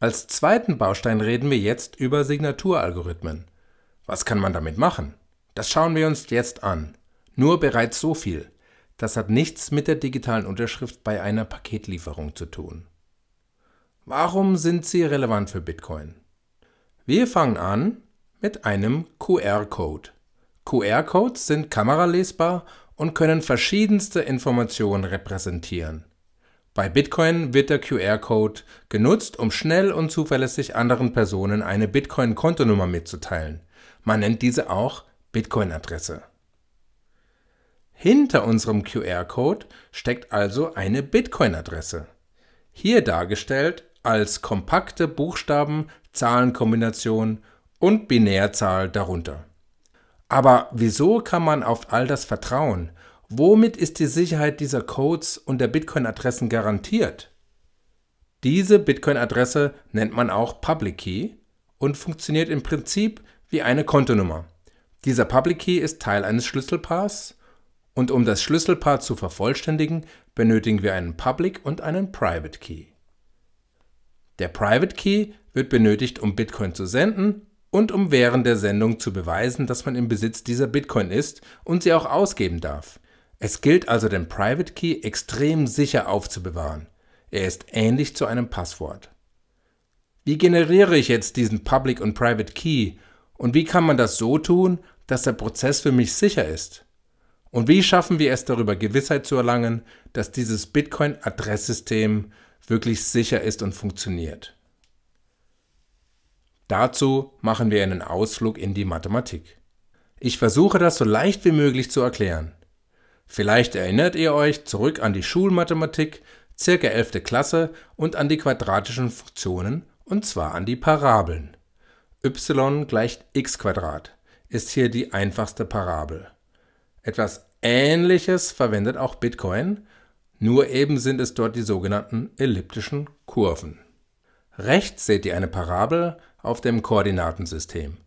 Als zweiten Baustein reden wir jetzt über Signaturalgorithmen. Was kann man damit machen? Das schauen wir uns jetzt an. Nur bereits so viel. Das hat nichts mit der digitalen Unterschrift bei einer Paketlieferung zu tun. Warum sind sie relevant für Bitcoin? Wir fangen an mit einem QR-Code. QR-Codes sind kameralesbar und können verschiedenste Informationen repräsentieren. Bei Bitcoin wird der QR-Code genutzt, um schnell und zuverlässig anderen Personen eine Bitcoin-Kontonummer mitzuteilen. Man nennt diese auch Bitcoin-Adresse. Hinter unserem QR-Code steckt also eine Bitcoin-Adresse. Hier dargestellt als kompakte Buchstaben, Zahlenkombination und Binärzahl darunter. Aber wieso kann man auf all das vertrauen? Womit ist die Sicherheit dieser Codes und der Bitcoin-Adressen garantiert? Diese Bitcoin-Adresse nennt man auch Public Key und funktioniert im Prinzip wie eine Kontonummer. Dieser Public Key ist Teil eines Schlüsselpaars und um das Schlüsselpaar zu vervollständigen, benötigen wir einen Public und einen Private Key. Der Private Key wird benötigt, um Bitcoin zu senden und um während der Sendung zu beweisen, dass man im Besitz dieser Bitcoin ist und sie auch ausgeben darf. Es gilt also, den Private Key extrem sicher aufzubewahren. Er ist ähnlich zu einem Passwort. Wie generiere ich jetzt diesen Public und Private Key und wie kann man das so tun, dass der Prozess für mich sicher ist? Und wie schaffen wir es darüber Gewissheit zu erlangen, dass dieses Bitcoin-Adresssystem wirklich sicher ist und funktioniert? Dazu machen wir einen Ausflug in die Mathematik. Ich versuche das so leicht wie möglich zu erklären. Vielleicht erinnert ihr euch zurück an die Schulmathematik, circa 11. Klasse und an die quadratischen Funktionen und zwar an die Parabeln. y gleich x ist hier die einfachste Parabel. Etwas ähnliches verwendet auch Bitcoin, nur eben sind es dort die sogenannten elliptischen Kurven. Rechts seht ihr eine Parabel auf dem Koordinatensystem.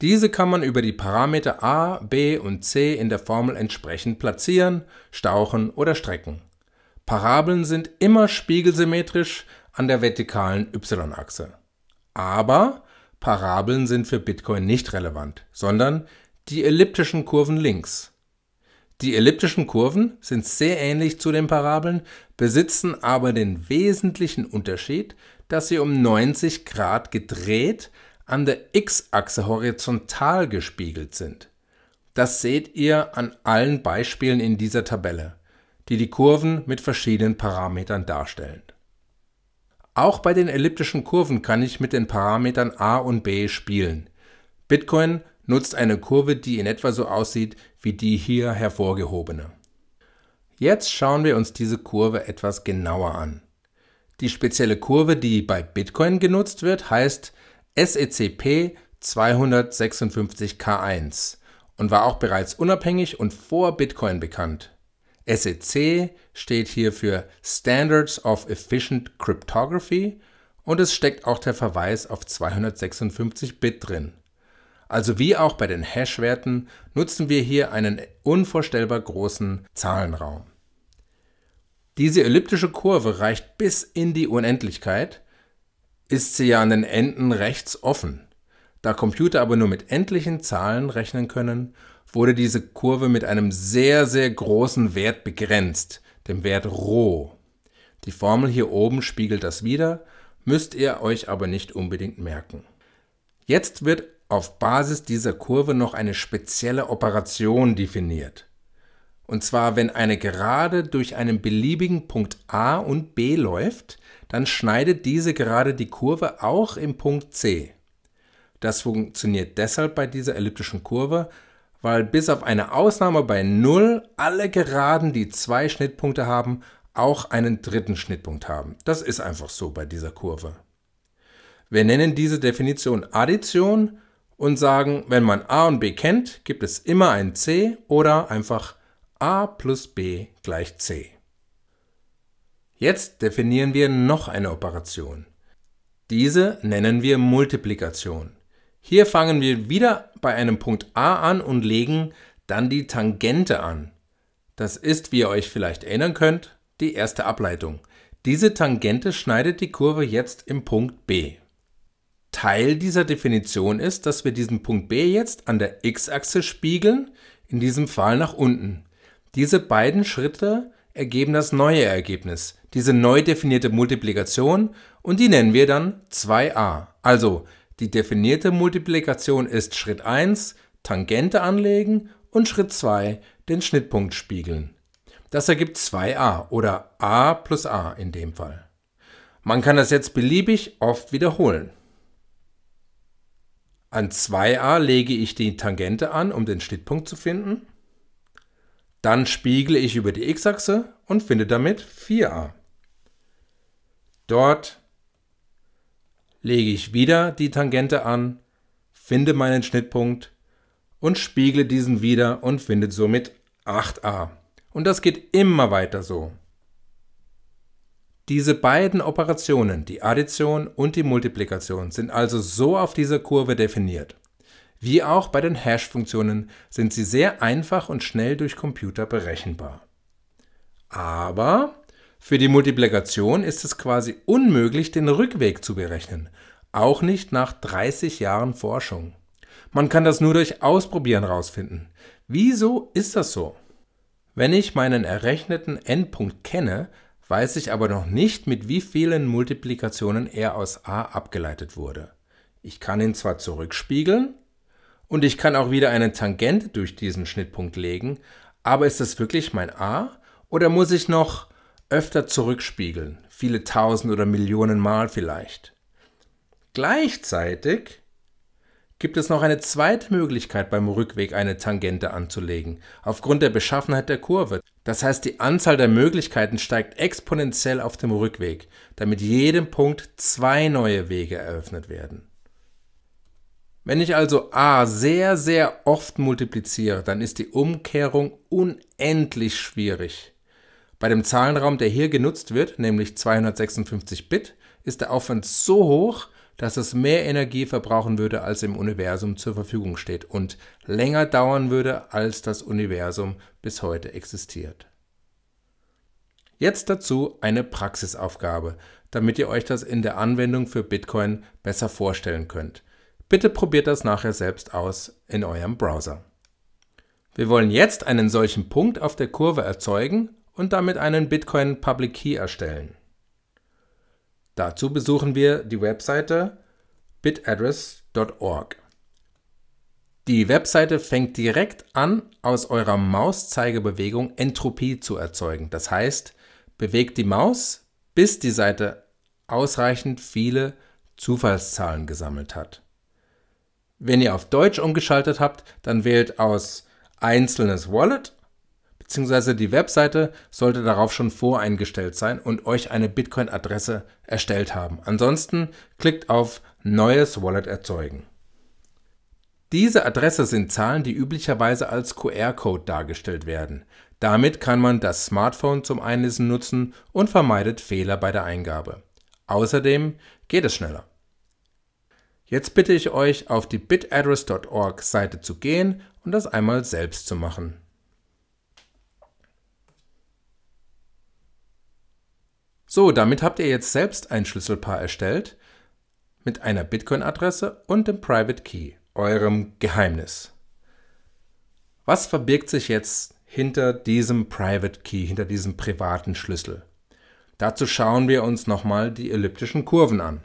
Diese kann man über die Parameter a, b und c in der Formel entsprechend platzieren, stauchen oder strecken. Parabeln sind immer spiegelsymmetrisch an der vertikalen y-Achse. Aber Parabeln sind für Bitcoin nicht relevant, sondern die elliptischen Kurven links. Die elliptischen Kurven sind sehr ähnlich zu den Parabeln, besitzen aber den wesentlichen Unterschied, dass sie um 90 Grad gedreht an der x-Achse horizontal gespiegelt sind. Das seht ihr an allen Beispielen in dieser Tabelle, die die Kurven mit verschiedenen Parametern darstellen. Auch bei den elliptischen Kurven kann ich mit den Parametern a und b spielen. Bitcoin nutzt eine Kurve, die in etwa so aussieht wie die hier hervorgehobene. Jetzt schauen wir uns diese Kurve etwas genauer an. Die spezielle Kurve, die bei Bitcoin genutzt wird, heißt E SECP 256K1 und war auch bereits unabhängig und vor Bitcoin bekannt. SEC steht hier für Standards of Efficient Cryptography und es steckt auch der Verweis auf 256 Bit drin. Also wie auch bei den Hash-Werten nutzen wir hier einen unvorstellbar großen Zahlenraum. Diese elliptische Kurve reicht bis in die Unendlichkeit ist sie ja an den Enden rechts offen. Da Computer aber nur mit endlichen Zahlen rechnen können, wurde diese Kurve mit einem sehr, sehr großen Wert begrenzt, dem Wert ρ. Die Formel hier oben spiegelt das wieder, müsst ihr euch aber nicht unbedingt merken. Jetzt wird auf Basis dieser Kurve noch eine spezielle Operation definiert. Und zwar, wenn eine Gerade durch einen beliebigen Punkt A und B läuft, dann schneidet diese gerade die Kurve auch im Punkt C. Das funktioniert deshalb bei dieser elliptischen Kurve, weil bis auf eine Ausnahme bei 0 alle Geraden, die zwei Schnittpunkte haben, auch einen dritten Schnittpunkt haben. Das ist einfach so bei dieser Kurve. Wir nennen diese Definition Addition und sagen, wenn man a und b kennt, gibt es immer ein c oder einfach a plus b gleich c. Jetzt definieren wir noch eine Operation. Diese nennen wir Multiplikation. Hier fangen wir wieder bei einem Punkt A an und legen dann die Tangente an. Das ist, wie ihr euch vielleicht erinnern könnt, die erste Ableitung. Diese Tangente schneidet die Kurve jetzt im Punkt B. Teil dieser Definition ist, dass wir diesen Punkt B jetzt an der x-Achse spiegeln, in diesem Fall nach unten. Diese beiden Schritte ergeben das neue Ergebnis, diese neu definierte Multiplikation, und die nennen wir dann 2a. Also die definierte Multiplikation ist Schritt 1, Tangente anlegen und Schritt 2, den Schnittpunkt spiegeln. Das ergibt 2a oder a plus a in dem Fall. Man kann das jetzt beliebig oft wiederholen. An 2a lege ich die Tangente an, um den Schnittpunkt zu finden. Dann spiegle ich über die x-Achse und finde damit 4a. Dort lege ich wieder die Tangente an, finde meinen Schnittpunkt und spiegle diesen wieder und finde somit 8a. Und das geht immer weiter so. Diese beiden Operationen, die Addition und die Multiplikation, sind also so auf dieser Kurve definiert. Wie auch bei den Hash-Funktionen sind sie sehr einfach und schnell durch Computer berechenbar. Aber für die Multiplikation ist es quasi unmöglich, den Rückweg zu berechnen, auch nicht nach 30 Jahren Forschung. Man kann das nur durch Ausprobieren rausfinden. Wieso ist das so? Wenn ich meinen errechneten Endpunkt kenne, weiß ich aber noch nicht, mit wie vielen Multiplikationen er aus a abgeleitet wurde. Ich kann ihn zwar zurückspiegeln, und ich kann auch wieder eine Tangente durch diesen Schnittpunkt legen, aber ist das wirklich mein A? Oder muss ich noch öfter zurückspiegeln? Viele tausend oder Millionen Mal vielleicht. Gleichzeitig gibt es noch eine zweite Möglichkeit beim Rückweg eine Tangente anzulegen, aufgrund der Beschaffenheit der Kurve. Das heißt, die Anzahl der Möglichkeiten steigt exponentiell auf dem Rückweg, damit jedem Punkt zwei neue Wege eröffnet werden. Wenn ich also a sehr, sehr oft multipliziere, dann ist die Umkehrung unendlich schwierig. Bei dem Zahlenraum, der hier genutzt wird, nämlich 256 Bit, ist der Aufwand so hoch, dass es mehr Energie verbrauchen würde, als im Universum zur Verfügung steht und länger dauern würde, als das Universum bis heute existiert. Jetzt dazu eine Praxisaufgabe, damit ihr euch das in der Anwendung für Bitcoin besser vorstellen könnt. Bitte probiert das nachher selbst aus in eurem Browser. Wir wollen jetzt einen solchen Punkt auf der Kurve erzeugen und damit einen Bitcoin Public Key erstellen. Dazu besuchen wir die Webseite bitaddress.org. Die Webseite fängt direkt an, aus eurer Mauszeigebewegung Entropie zu erzeugen. Das heißt, bewegt die Maus, bis die Seite ausreichend viele Zufallszahlen gesammelt hat. Wenn ihr auf Deutsch umgeschaltet habt, dann wählt aus einzelnes Wallet bzw. die Webseite sollte darauf schon voreingestellt sein und euch eine Bitcoin-Adresse erstellt haben. Ansonsten klickt auf Neues Wallet erzeugen. Diese Adresse sind Zahlen, die üblicherweise als QR-Code dargestellt werden. Damit kann man das Smartphone zum Einlesen nutzen und vermeidet Fehler bei der Eingabe. Außerdem geht es schneller. Jetzt bitte ich euch, auf die bitaddress.org Seite zu gehen und das einmal selbst zu machen. So, damit habt ihr jetzt selbst ein Schlüsselpaar erstellt mit einer Bitcoin-Adresse und dem Private Key, eurem Geheimnis. Was verbirgt sich jetzt hinter diesem Private Key, hinter diesem privaten Schlüssel? Dazu schauen wir uns nochmal die elliptischen Kurven an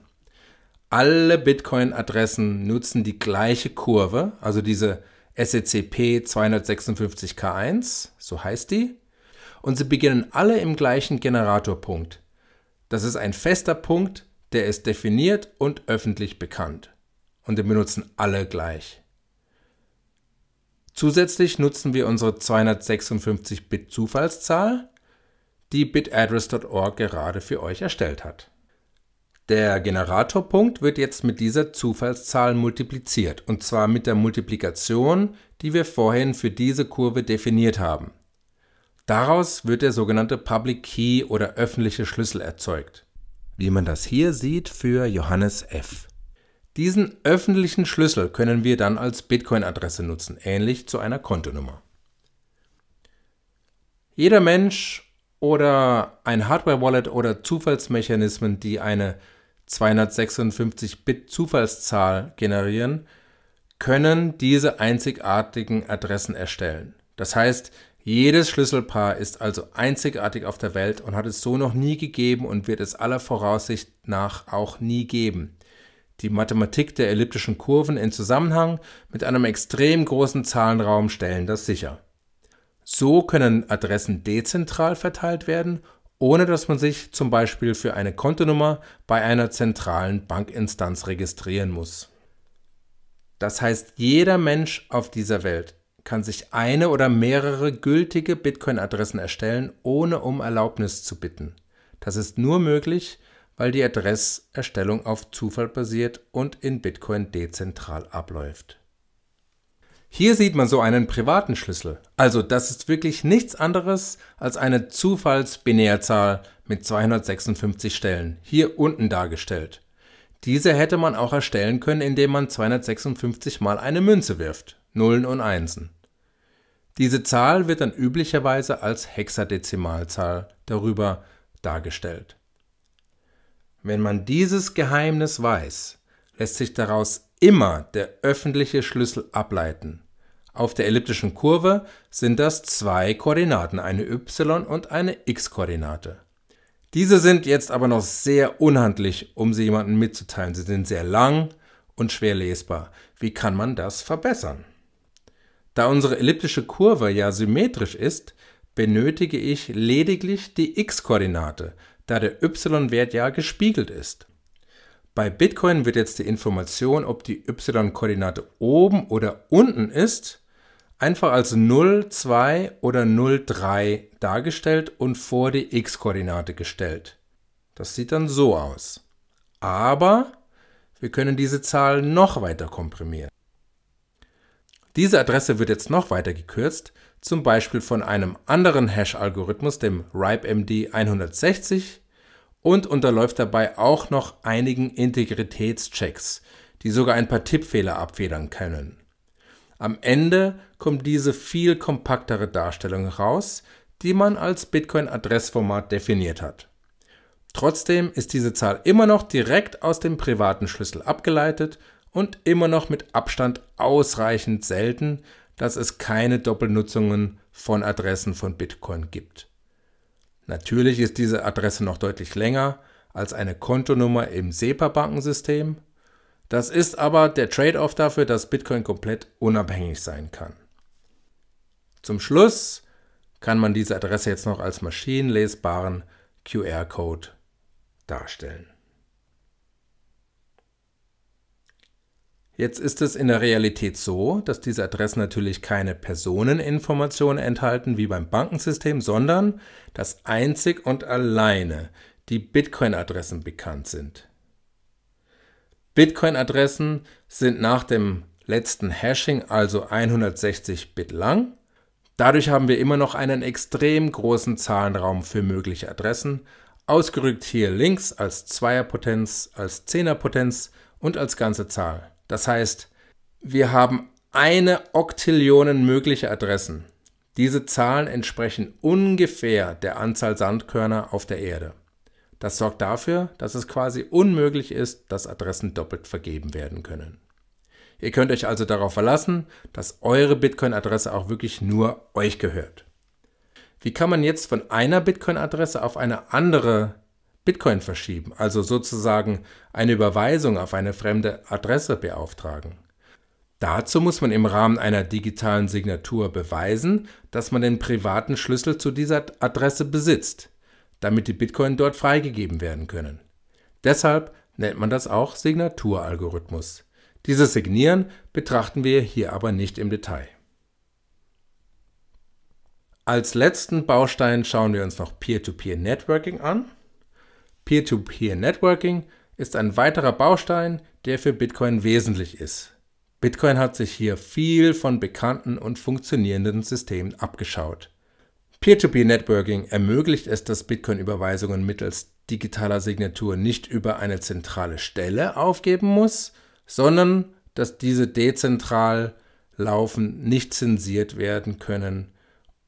alle Bitcoin-Adressen nutzen die gleiche Kurve, also diese e SECP 256K1, so heißt die, und sie beginnen alle im gleichen Generatorpunkt. Das ist ein fester Punkt, der ist definiert und öffentlich bekannt. Und den benutzen alle gleich. Zusätzlich nutzen wir unsere 256-Bit-Zufallszahl, die bitAddress.org gerade für euch erstellt hat. Der Generatorpunkt wird jetzt mit dieser Zufallszahl multipliziert, und zwar mit der Multiplikation, die wir vorhin für diese Kurve definiert haben. Daraus wird der sogenannte Public Key oder öffentliche Schlüssel erzeugt, wie man das hier sieht für Johannes F. Diesen öffentlichen Schlüssel können wir dann als Bitcoin-Adresse nutzen, ähnlich zu einer Kontonummer. Jeder Mensch oder ein Hardware-Wallet oder Zufallsmechanismen, die eine 256-Bit Zufallszahl generieren, können diese einzigartigen Adressen erstellen. Das heißt, jedes Schlüsselpaar ist also einzigartig auf der Welt und hat es so noch nie gegeben und wird es aller Voraussicht nach auch nie geben. Die Mathematik der elliptischen Kurven in Zusammenhang mit einem extrem großen Zahlenraum stellen das sicher. So können Adressen dezentral verteilt werden, ohne dass man sich zum Beispiel für eine Kontonummer bei einer zentralen Bankinstanz registrieren muss. Das heißt, jeder Mensch auf dieser Welt kann sich eine oder mehrere gültige Bitcoin-Adressen erstellen, ohne um Erlaubnis zu bitten. Das ist nur möglich, weil die Adresserstellung auf Zufall basiert und in Bitcoin dezentral abläuft. Hier sieht man so einen privaten Schlüssel. Also das ist wirklich nichts anderes als eine Zufallsbinärzahl mit 256 Stellen, hier unten dargestellt. Diese hätte man auch erstellen können, indem man 256 mal eine Münze wirft, Nullen und Einsen. Diese Zahl wird dann üblicherweise als Hexadezimalzahl darüber dargestellt. Wenn man dieses Geheimnis weiß, lässt sich daraus immer der öffentliche Schlüssel ableiten. Auf der elliptischen Kurve sind das zwei Koordinaten, eine y- und eine x-Koordinate. Diese sind jetzt aber noch sehr unhandlich, um sie jemandem mitzuteilen. Sie sind sehr lang und schwer lesbar. Wie kann man das verbessern? Da unsere elliptische Kurve ja symmetrisch ist, benötige ich lediglich die x-Koordinate, da der y-Wert ja gespiegelt ist. Bei Bitcoin wird jetzt die Information, ob die y-Koordinate oben oder unten ist, einfach als 0, 2 oder 0, 3 dargestellt und vor die x-Koordinate gestellt. Das sieht dann so aus. Aber wir können diese Zahl noch weiter komprimieren. Diese Adresse wird jetzt noch weiter gekürzt, zum Beispiel von einem anderen Hash-Algorithmus, dem RIPE-MD 160, und unterläuft dabei auch noch einigen Integritätschecks, die sogar ein paar Tippfehler abfedern können. Am Ende kommt diese viel kompaktere Darstellung heraus, die man als Bitcoin-Adressformat definiert hat. Trotzdem ist diese Zahl immer noch direkt aus dem privaten Schlüssel abgeleitet und immer noch mit Abstand ausreichend selten, dass es keine Doppelnutzungen von Adressen von Bitcoin gibt. Natürlich ist diese Adresse noch deutlich länger als eine Kontonummer im SEPA-Bankensystem. Das ist aber der Trade-off dafür, dass Bitcoin komplett unabhängig sein kann. Zum Schluss kann man diese Adresse jetzt noch als maschinenlesbaren QR-Code darstellen. Jetzt ist es in der Realität so, dass diese Adressen natürlich keine Personeninformationen enthalten wie beim Bankensystem, sondern dass einzig und alleine die Bitcoin-Adressen bekannt sind. Bitcoin-Adressen sind nach dem letzten Hashing also 160 Bit lang. Dadurch haben wir immer noch einen extrem großen Zahlenraum für mögliche Adressen, ausgerückt hier links als Zweierpotenz, als Zehnerpotenz und als ganze Zahl. Das heißt, wir haben eine Oktillion mögliche Adressen. Diese Zahlen entsprechen ungefähr der Anzahl Sandkörner auf der Erde. Das sorgt dafür, dass es quasi unmöglich ist, dass Adressen doppelt vergeben werden können. Ihr könnt euch also darauf verlassen, dass eure Bitcoin-Adresse auch wirklich nur euch gehört. Wie kann man jetzt von einer Bitcoin-Adresse auf eine andere Bitcoin verschieben, also sozusagen eine Überweisung auf eine fremde Adresse beauftragen. Dazu muss man im Rahmen einer digitalen Signatur beweisen, dass man den privaten Schlüssel zu dieser Adresse besitzt, damit die Bitcoin dort freigegeben werden können. Deshalb nennt man das auch Signaturalgorithmus. Dieses Signieren betrachten wir hier aber nicht im Detail. Als letzten Baustein schauen wir uns noch Peer-to-Peer-Networking an. Peer-to-Peer-Networking ist ein weiterer Baustein, der für Bitcoin wesentlich ist. Bitcoin hat sich hier viel von bekannten und funktionierenden Systemen abgeschaut. Peer-to-Peer-Networking ermöglicht es, dass Bitcoin-Überweisungen mittels digitaler Signatur nicht über eine zentrale Stelle aufgeben muss, sondern dass diese dezentral laufen, nicht zensiert werden können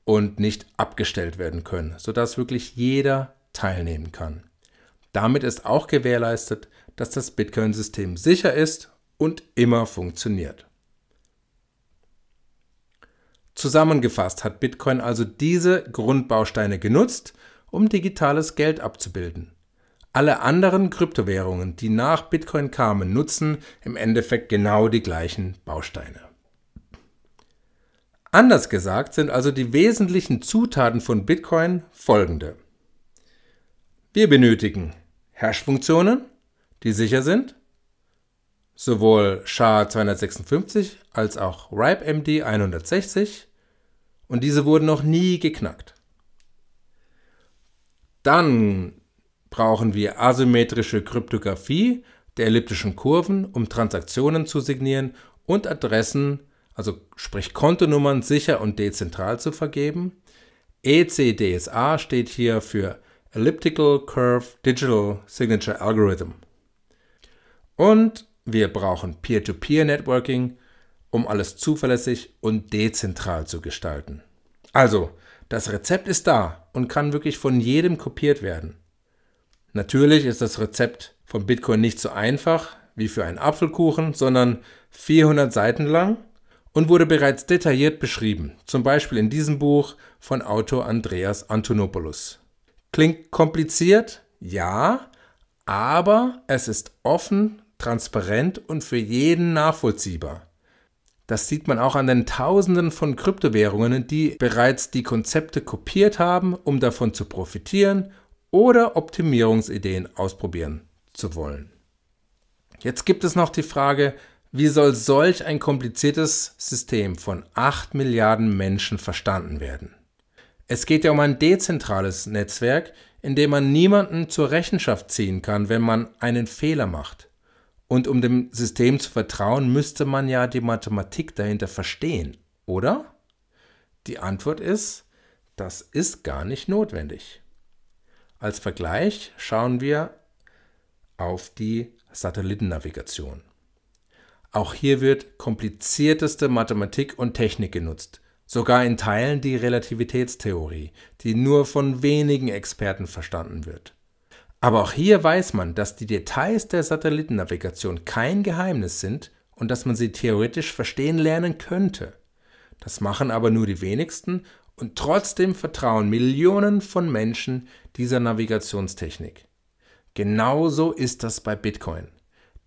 und nicht abgestellt werden können, sodass wirklich jeder teilnehmen kann. Damit ist auch gewährleistet, dass das Bitcoin-System sicher ist und immer funktioniert. Zusammengefasst hat Bitcoin also diese Grundbausteine genutzt, um digitales Geld abzubilden. Alle anderen Kryptowährungen, die nach Bitcoin kamen, nutzen im Endeffekt genau die gleichen Bausteine. Anders gesagt sind also die wesentlichen Zutaten von Bitcoin folgende. Wir benötigen Hash-Funktionen, die sicher sind, sowohl SHA-256 als auch RIPE-MD 160 und diese wurden noch nie geknackt. Dann brauchen wir asymmetrische Kryptographie der elliptischen Kurven, um Transaktionen zu signieren und Adressen, also sprich Kontonummern, sicher und dezentral zu vergeben. ECDSA steht hier für Elliptical Curve Digital Signature Algorithm. Und wir brauchen Peer-to-Peer-Networking, um alles zuverlässig und dezentral zu gestalten. Also, das Rezept ist da und kann wirklich von jedem kopiert werden. Natürlich ist das Rezept von Bitcoin nicht so einfach wie für einen Apfelkuchen, sondern 400 Seiten lang und wurde bereits detailliert beschrieben, zum Beispiel in diesem Buch von Autor Andreas Antonopoulos. Klingt kompliziert? Ja, aber es ist offen, transparent und für jeden nachvollziehbar. Das sieht man auch an den Tausenden von Kryptowährungen, die bereits die Konzepte kopiert haben, um davon zu profitieren oder Optimierungsideen ausprobieren zu wollen. Jetzt gibt es noch die Frage, wie soll solch ein kompliziertes System von 8 Milliarden Menschen verstanden werden? Es geht ja um ein dezentrales Netzwerk, in dem man niemanden zur Rechenschaft ziehen kann, wenn man einen Fehler macht. Und um dem System zu vertrauen, müsste man ja die Mathematik dahinter verstehen, oder? Die Antwort ist, das ist gar nicht notwendig. Als Vergleich schauen wir auf die Satellitennavigation. Auch hier wird komplizierteste Mathematik und Technik genutzt, sogar in Teilen die Relativitätstheorie, die nur von wenigen Experten verstanden wird. Aber auch hier weiß man, dass die Details der Satellitennavigation kein Geheimnis sind und dass man sie theoretisch verstehen lernen könnte. Das machen aber nur die wenigsten und trotzdem vertrauen Millionen von Menschen dieser Navigationstechnik. Genauso ist das bei Bitcoin.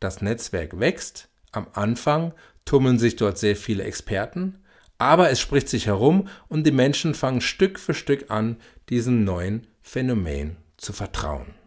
Das Netzwerk wächst, am Anfang tummeln sich dort sehr viele Experten, aber es spricht sich herum und die Menschen fangen Stück für Stück an, diesem neuen Phänomen zu vertrauen.